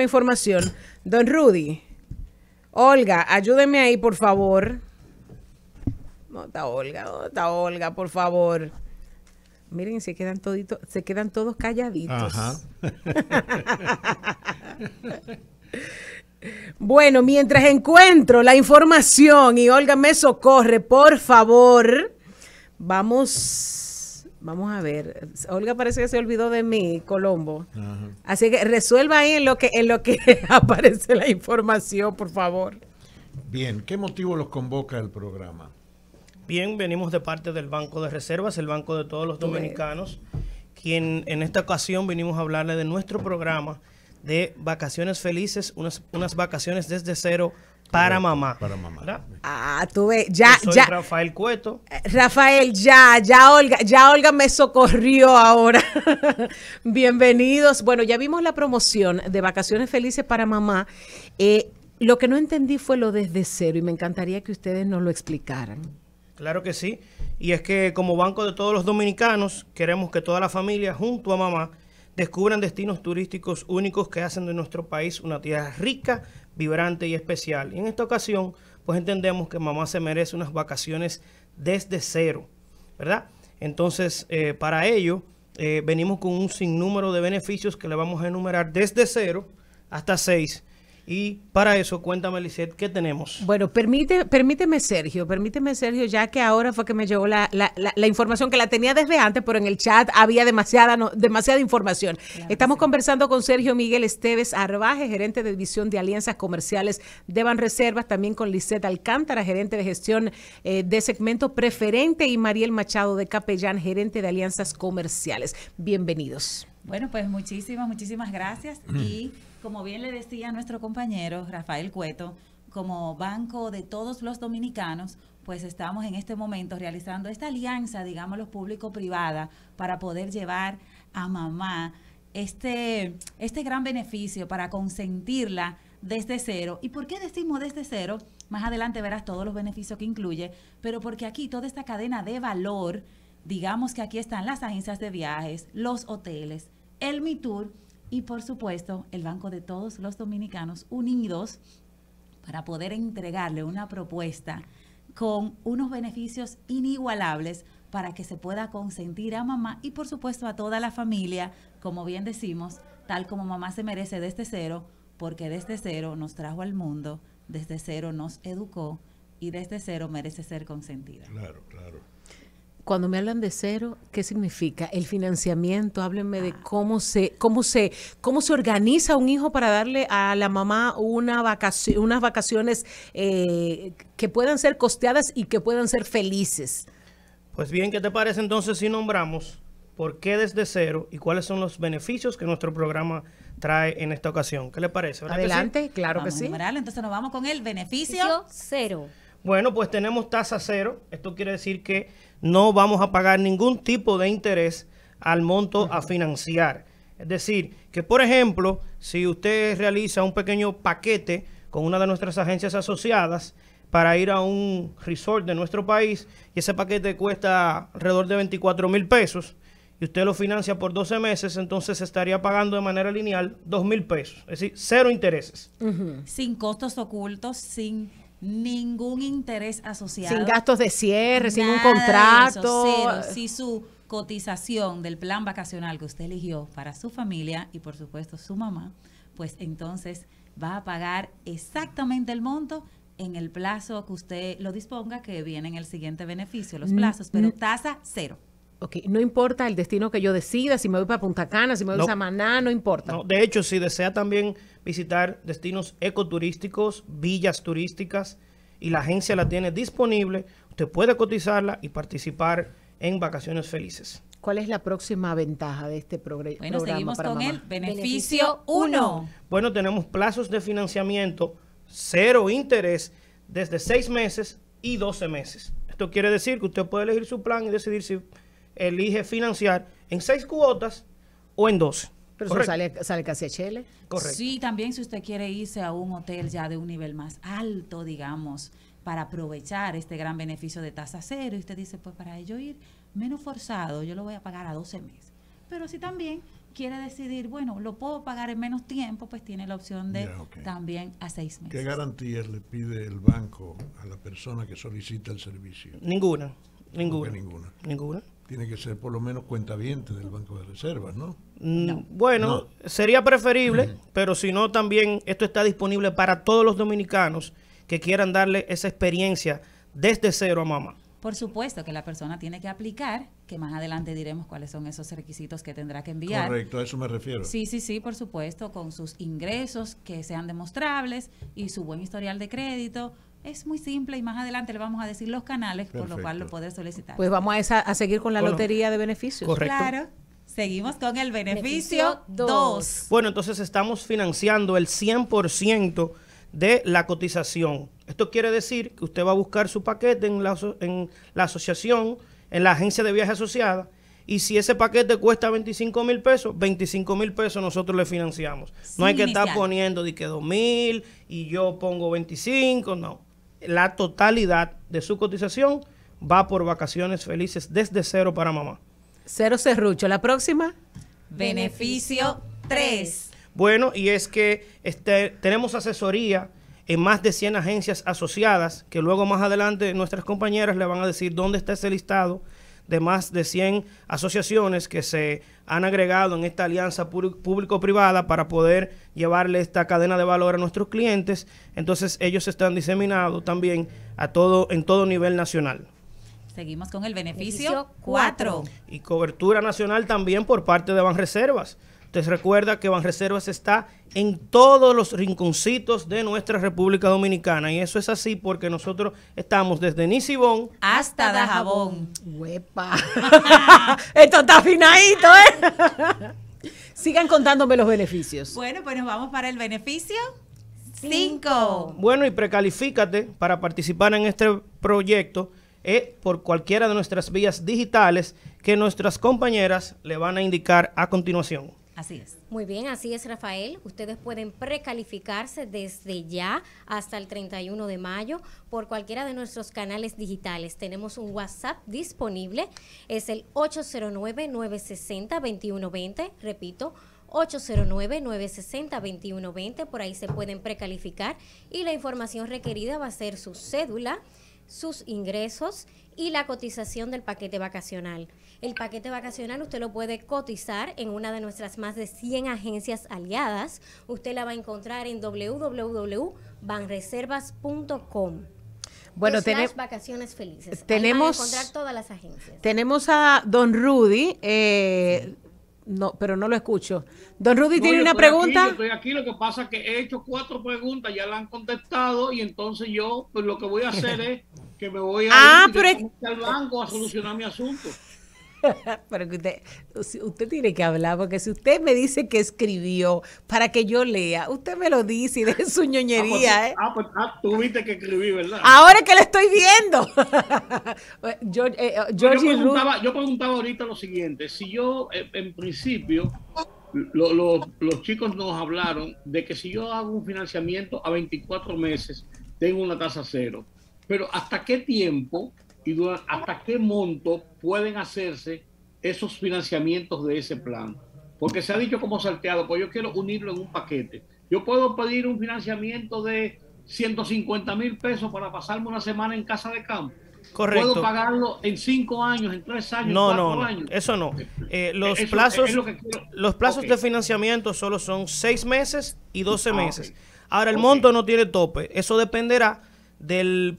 información. Don Rudy, Olga, ayúdeme ahí, por favor. No está Olga? no está Olga, por favor? Miren, se quedan toditos, se quedan todos calladitos. bueno, mientras encuentro la información y Olga me socorre, por favor, vamos Vamos a ver. Olga parece que se olvidó de mí, Colombo. Así que resuelva ahí en lo que, en lo que aparece la información, por favor. Bien, ¿qué motivo los convoca el programa? Bien, venimos de parte del Banco de Reservas, el Banco de todos los dominicanos, quien en esta ocasión venimos a hablarle de nuestro programa de vacaciones felices, unas, unas vacaciones desde cero para mamá. Para mamá. Ah, tú ves, ya, soy Rafael Cueto. Rafael, ya, ya Olga, ya Olga me socorrió ahora. Bienvenidos. Bueno, ya vimos la promoción de Vacaciones Felices para Mamá. Eh, lo que no entendí fue lo desde cero y me encantaría que ustedes nos lo explicaran. Claro que sí. Y es que como Banco de Todos los Dominicanos, queremos que toda la familia junto a mamá descubran destinos turísticos únicos que hacen de nuestro país una tierra rica, vibrante y especial. Y en esta ocasión, pues entendemos que mamá se merece unas vacaciones desde cero, ¿verdad? Entonces, eh, para ello, eh, venimos con un sinnúmero de beneficios que le vamos a enumerar desde cero hasta seis y para eso, cuéntame, Lisette, ¿qué tenemos? Bueno, permíteme, permíteme, Sergio, permíteme, Sergio, ya que ahora fue que me llegó la, información que la tenía desde antes, pero en el chat había demasiada, no, demasiada información. Estamos conversando con Sergio Miguel Esteves Arbaje, gerente de División de Alianzas Comerciales de Banreservas, también con Lisette Alcántara, gerente de gestión eh, de segmento preferente, y Mariel Machado de Capellán, gerente de Alianzas Comerciales. Bienvenidos. Bueno, pues muchísimas, muchísimas gracias y como bien le decía nuestro compañero Rafael Cueto, como banco de todos los dominicanos, pues estamos en este momento realizando esta alianza, digamos, los público-privada, para poder llevar a mamá este, este gran beneficio, para consentirla desde cero. ¿Y por qué decimos desde cero? Más adelante verás todos los beneficios que incluye, pero porque aquí toda esta cadena de valor, digamos que aquí están las agencias de viajes, los hoteles, el MITUR, y por supuesto el Banco de Todos los Dominicanos unidos para poder entregarle una propuesta con unos beneficios inigualables para que se pueda consentir a mamá y por supuesto a toda la familia, como bien decimos, tal como mamá se merece desde cero, porque desde cero nos trajo al mundo, desde cero nos educó y desde cero merece ser consentida. Claro, claro cuando me hablan de cero, ¿qué significa? El financiamiento, háblenme de ah. cómo se, cómo se, cómo se organiza un hijo para darle a la mamá una vacación, unas vacaciones eh, que puedan ser costeadas y que puedan ser felices. Pues bien, ¿qué te parece entonces si nombramos por qué desde cero y cuáles son los beneficios que nuestro programa trae en esta ocasión? ¿Qué le parece? Adelante, claro que sí. entonces nos vamos con el beneficio cero. Bueno, pues tenemos tasa cero. Esto quiere decir que no vamos a pagar ningún tipo de interés al monto a financiar. Es decir, que por ejemplo, si usted realiza un pequeño paquete con una de nuestras agencias asociadas para ir a un resort de nuestro país y ese paquete cuesta alrededor de 24 mil pesos y usted lo financia por 12 meses, entonces estaría pagando de manera lineal 2 mil pesos, es decir, cero intereses. Sin costos ocultos, sin ningún interés asociado. Sin gastos de cierre, sin un contrato. cero. Si su cotización del plan vacacional que usted eligió para su familia y por supuesto su mamá, pues entonces va a pagar exactamente el monto en el plazo que usted lo disponga, que viene en el siguiente beneficio, los mm, plazos, pero mm. tasa cero. Okay. No importa el destino que yo decida, si me voy para Punta Cana, si me voy a Samaná, no importa. de hecho, si desea también visitar destinos ecoturísticos, villas turísticas, y la agencia la tiene disponible, usted puede cotizarla y participar en vacaciones felices. ¿Cuál es la próxima ventaja de este programa? Bueno, seguimos con el beneficio 1. Bueno, tenemos plazos de financiamiento, cero interés, desde seis meses y doce meses. Esto quiere decir que usted puede elegir su plan y decidir si elige financiar en seis cuotas o en dos. Pero sale, sale casi a Correcto. Sí, también si usted quiere irse a un hotel ya de un nivel más alto, digamos, para aprovechar este gran beneficio de tasa cero, y usted dice, pues para ello ir menos forzado, yo lo voy a pagar a 12 meses. Pero si también quiere decidir, bueno, lo puedo pagar en menos tiempo, pues tiene la opción de también a seis meses. ¿Qué garantías le pide el banco a la persona que solicita el servicio? Ninguna, ninguna. Ninguna. Ninguna tiene que ser por lo menos cuentaviente del Banco de Reservas, ¿no? Mm, bueno, sería preferible, pero si no, también esto está disponible para todos los dominicanos que quieran darle esa experiencia desde cero a mamá. Por supuesto que la persona tiene que aplicar, que más adelante diremos cuáles son esos requisitos que tendrá que enviar. Correcto, a eso me refiero. Sí, sí, sí, por supuesto, con sus ingresos que sean demostrables y su buen historial de crédito, es muy simple y más adelante le vamos a decir los canales por lo cual lo puede solicitar. Pues vamos a, seguir con la lotería de beneficios. Claro. Seguimos con el beneficio 2. Bueno, entonces estamos financiando el 100% de la cotización. Esto quiere decir que usted va a buscar su paquete en la, en la asociación, en la agencia de viaje asociada, y si ese paquete cuesta 25 mil pesos, 25 mil pesos nosotros le financiamos. no hay que estar poniendo de que 2 mil y yo pongo 25, no la totalidad de su cotización va por vacaciones felices desde cero para mamá. Cero cerrucho. La próxima. Beneficio 3. Bueno, y es que este, tenemos asesoría en más de 100 agencias asociadas, que luego más adelante nuestras compañeras le van a decir dónde está ese listado de más de 100 asociaciones que se han agregado en esta alianza público-privada para poder llevarle esta cadena de valor a nuestros clientes. Entonces ellos están diseminados también a todo, en todo nivel nacional. Seguimos con el beneficio 4. Y cobertura nacional también por parte de Banreservas te recuerda que Banreservas está en todos los rinconcitos de nuestra República Dominicana. Y eso es así porque nosotros estamos desde Nisibón hasta Dajabón. ¡Huepa! Esto está afinadito, ¿eh? Sigan contándome los beneficios. Bueno, pues nos vamos para el beneficio. 5. Bueno, y precalifícate para participar en este proyecto eh, por cualquiera de nuestras vías digitales que nuestras compañeras le van a indicar a continuación. Así es. Muy bien, así es Rafael. Ustedes pueden precalificarse desde ya hasta el 31 de mayo por cualquiera de nuestros canales digitales. Tenemos un WhatsApp disponible, es el 809-960-2120, repito. 809-960-2120, por ahí se pueden precalificar y la información requerida va a ser su cédula, sus ingresos y la cotización del paquete vacacional. El paquete vacacional usted lo puede cotizar en una de nuestras más de 100 agencias aliadas. Usted la va a encontrar en www.banreservas.com. Bueno, tenemos vacaciones felices. Tenemos Ahí a todas las agencias. Tenemos a Don Rudy, eh, no, pero no lo escucho. Don Rudy tiene una pregunta. estoy aquí, lo que pasa que he hecho cuatro preguntas, ya la han contestado y entonces yo pues, lo que voy a hacer es que me voy a ah, ir al banco a solucionar mi asunto. Pero que usted, usted tiene que hablar, porque si usted me dice que escribió para que yo lea, usted me lo dice y de su ah, pues ñoñería. ¿eh? Ah, pues, ah, tuviste que escribir, ¿verdad? Ahora que lo estoy viendo. Eh, eh, eh, yo, preguntaba, ahorita lo siguiente: si yo, en principio, los chicos nos hablaron de que si yo hago un financiamiento a 24 meses, tengo una tasa cero. Pero ¿hasta qué tiempo y hasta qué monto pueden hacerse esos financiamientos de ese plan. Porque se ha dicho como salteado, pues yo quiero unirlo en un paquete. Yo puedo pedir un financiamiento de 150 mil pesos para pasarme una semana en casa de campo. Correcto. Puedo pagarlo en cinco años, en tres años, no, no, no. Eso no. Eh, eh, los, plazos, los plazos de financiamiento solo son seis meses y doce ah, meses. Ahora, el monto no tiene tope. Eso dependerá del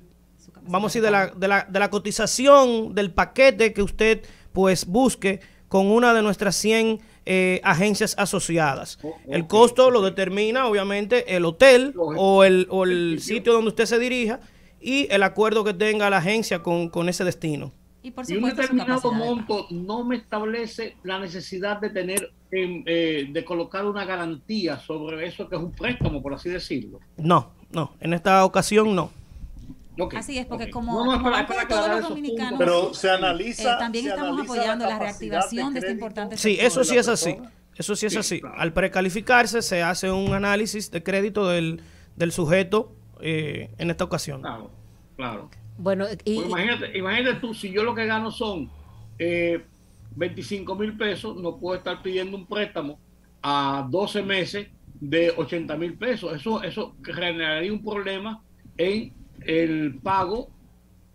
vamos a ir de la, de, la, de la cotización del paquete que usted pues busque con una de nuestras 100 eh, agencias asociadas. Oh, el costo lo determina obviamente el hotel o el, o el, sitio. donde usted se dirija y el acuerdo que tenga la agencia con, ese destino. Y, por un determinado monto no me establece la necesidad de tener, eh, de colocar una garantía sobre eso que es un préstamo, por así decirlo. No, no, en esta ocasión no. Así es, porque como, no, todos los dominicanos, pero se eh, analiza, también estamos apoyando la, reactivación de, este importante Sí, eso sí es así. Eso sí es así. Al precalificarse se hace un análisis de crédito del, sujeto eh, en esta ocasión. Claro, claro. Bueno, y, pues imagínate, tú, si yo lo que gano son eh, 25 mil pesos, no puedo estar pidiendo un préstamo a 12 meses de 80 mil pesos. Eso, eso generaría un problema en el pago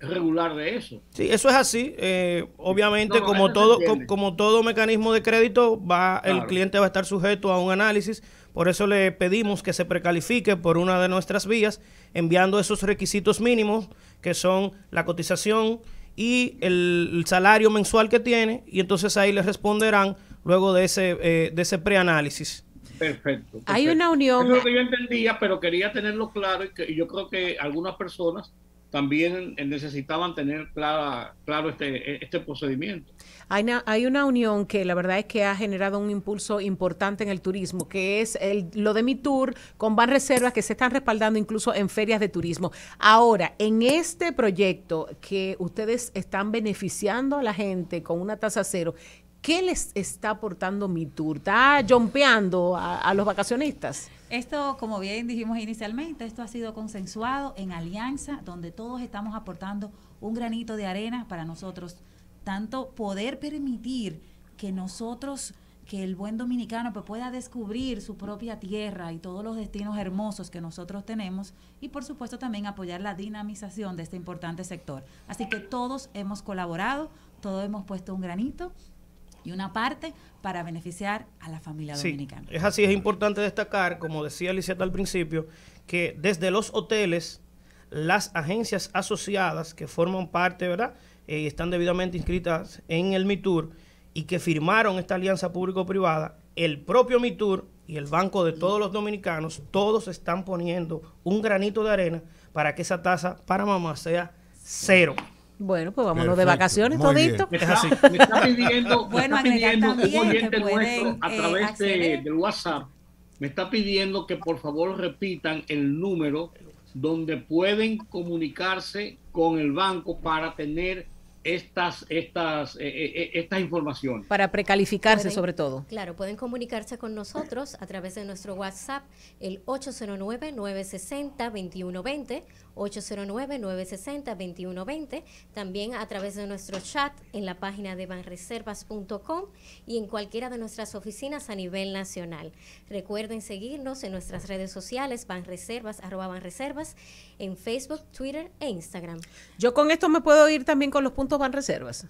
regular de eso. Sí, eso es así. Eh, obviamente, como todo como, todo mecanismo de crédito, va el cliente va a estar sujeto a un análisis. Por eso le pedimos que se precalifique por una de nuestras vías, enviando esos requisitos mínimos que son la cotización y el, salario mensual que tiene. Y entonces ahí le responderán luego de ese, eh, de ese preanálisis. Perfecto, Hay una unión. lo que yo entendía, pero quería tenerlo claro y, yo creo que algunas personas también eh, necesitaban tener clara, claro este, e, este procedimiento. Hay una, hay una unión que la verdad es que ha generado un impulso importante en el turismo, que es el, lo de mi tour con Van Reservas que se están respaldando incluso en ferias de turismo. Ahora, en este proyecto que ustedes están beneficiando a la gente con una tasa cero, ¿Qué les está aportando mi tour? ¿Está jompeando a, los vacacionistas? Esto, como bien dijimos inicialmente, esto ha sido consensuado en alianza, donde todos estamos aportando un granito de arena para nosotros, tanto poder permitir que nosotros, que el buen dominicano pues, pueda descubrir su propia tierra y todos los destinos hermosos que nosotros tenemos y por supuesto también apoyar la dinamización de este importante sector. Así que todos hemos colaborado, todos hemos puesto un granito y una parte para beneficiar a la familia dominicana. Es así, es importante destacar, como decía Alicia al principio, que desde los hoteles, las agencias asociadas que forman parte, ¿verdad? y eh, están debidamente inscritas en el MITUR y que firmaron esta alianza público-privada, el propio MITUR y el Banco de todos los dominicanos, todos están poniendo un granito de arena para que esa tasa para mamá sea cero. Bueno, pues vámonos de vacaciones todito. Me está pidiendo, bueno, un oyente nuestro a eh, través de, del WhatsApp. Me está pidiendo que por favor repitan el número donde pueden comunicarse con el banco para tener estas, estas, eh, eh, informaciones. Para precalificarse sobre todo. Claro, pueden comunicarse con nosotros a través de nuestro WhatsApp, el 809-960-2120 809-960-2120, también a través de nuestro chat en la página de banreservas.com y en cualquiera de nuestras oficinas a nivel nacional. Recuerden seguirnos en nuestras redes sociales, banreservas, arroba banreservas, en Facebook, Twitter e Instagram. Yo con esto me puedo ir también con los puntos banreservas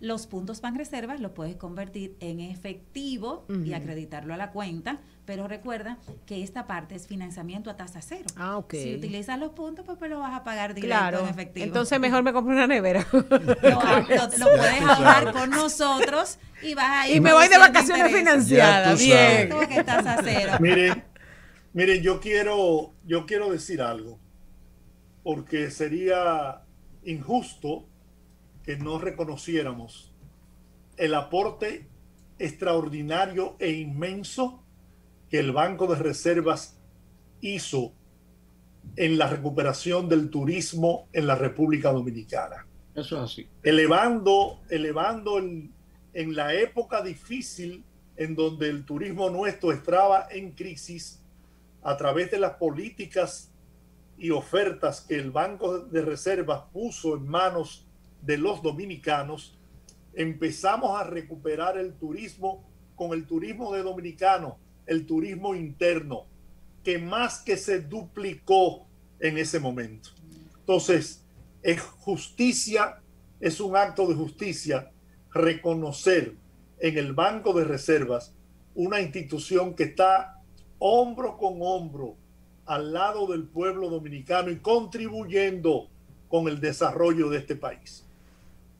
los puntos reservas los puedes convertir en efectivo y acreditarlo a la cuenta, pero recuerda que esta parte es financiamiento a tasa cero. Ah, ok. Si utilizas los puntos, pues, pues lo vas a pagar directo en efectivo. Entonces mejor me compro una nevera. lo, puedes ahorrar con nosotros y vas a ir Y me voy de vacaciones financiadas. Bien. Mire, mire, yo quiero, yo quiero decir algo, porque sería injusto que no reconociéramos el aporte extraordinario e inmenso que el Banco de Reservas hizo en la recuperación del turismo en la República Dominicana. Eso es así. Elevando, elevando en la época difícil en donde el turismo nuestro estaba en crisis, a través de las políticas y ofertas que el Banco de Reservas puso en manos de los dominicanos, empezamos a recuperar el turismo con el turismo de dominicano el turismo interno, que más que se duplicó en ese momento. Entonces, es justicia, es un acto de justicia reconocer en el Banco de Reservas una institución que está hombro con hombro al lado del pueblo dominicano y contribuyendo con el desarrollo de este país.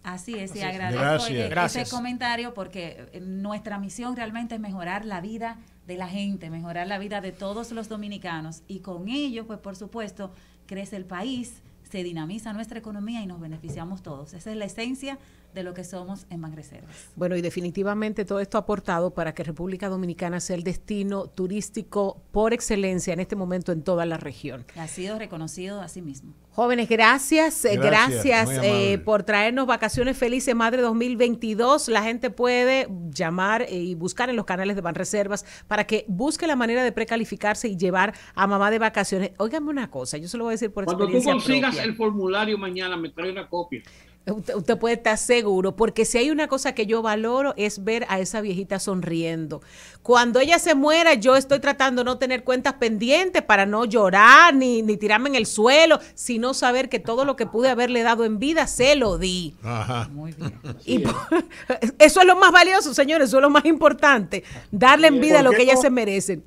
Así es, y agradezco ese comentario porque eh, nuestra misión realmente es mejorar la vida de la gente, mejorar la vida de todos los dominicanos y con ello, pues por supuesto, crece el país, se dinamiza nuestra economía y nos beneficiamos todos. Esa es la esencia de lo que somos en Banreservas. Bueno, y definitivamente todo esto ha aportado para que República Dominicana sea el destino turístico por excelencia en este momento en toda la región. Ha sido reconocido así mismo. Jóvenes, gracias, eh, gracias, eh, por traernos vacaciones felices, Madre 2022. La gente puede llamar eh, y buscar en los canales de Banreservas para que busque la manera de precalificarse y llevar a mamá de vacaciones. Óigame una cosa, yo se lo voy a decir por Cuando experiencia Cuando tú consigas el formulario mañana, me trae una copia. Usted, puede estar seguro, porque si hay una cosa que yo valoro es ver a esa viejita sonriendo. Cuando ella se muera, yo estoy tratando de no tener cuentas pendientes para no llorar ni, tirarme en el suelo, sino saber que todo lo que pude haberle dado en vida se lo di. Ajá. Muy bien. Y eso es lo más valioso, señores, eso es lo más importante, darle en vida lo que ella se merecen.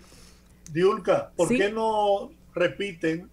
Diulca, ¿por qué no repiten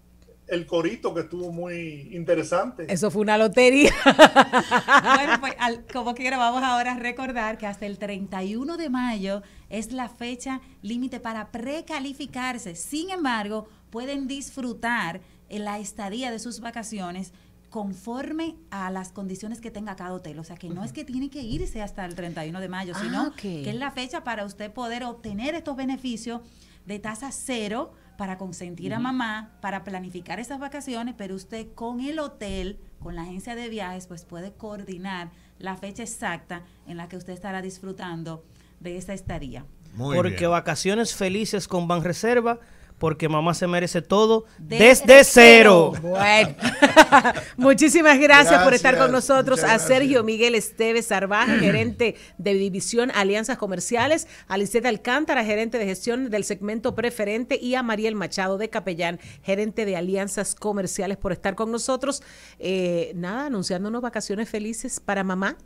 el corito que estuvo muy interesante. Eso fue una lotería. bueno, pues como quiera, vamos ahora a recordar que hasta el 31 de mayo es la fecha límite para precalificarse. Sin embargo, pueden disfrutar la estadía de sus vacaciones conforme a las condiciones que tenga cada hotel. O sea, que no es que tiene que irse hasta el 31 de mayo, ah, sino que es la fecha para usted poder obtener estos beneficios de tasa cero para consentir a mamá, para planificar esas vacaciones, pero usted con el hotel, con la agencia de viajes, pues puede coordinar la fecha exacta en la que usted estará disfrutando de esa estadía. Porque vacaciones felices con Banreserva porque mamá se merece todo desde, cero. Bueno, muchísimas gracias, por estar con nosotros. a Sergio Miguel Esteves Sarvaje, gerente de División Alianzas Comerciales, a Lisette Alcántara, gerente de gestión del segmento preferente, y a Mariel Machado de Capellán, gerente de Alianzas Comerciales, por estar con nosotros. Eh, nada, anunciándonos vacaciones felices para mamá.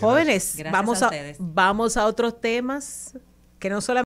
Jóvenes, vamos a, vamos a otros temas que no solamente...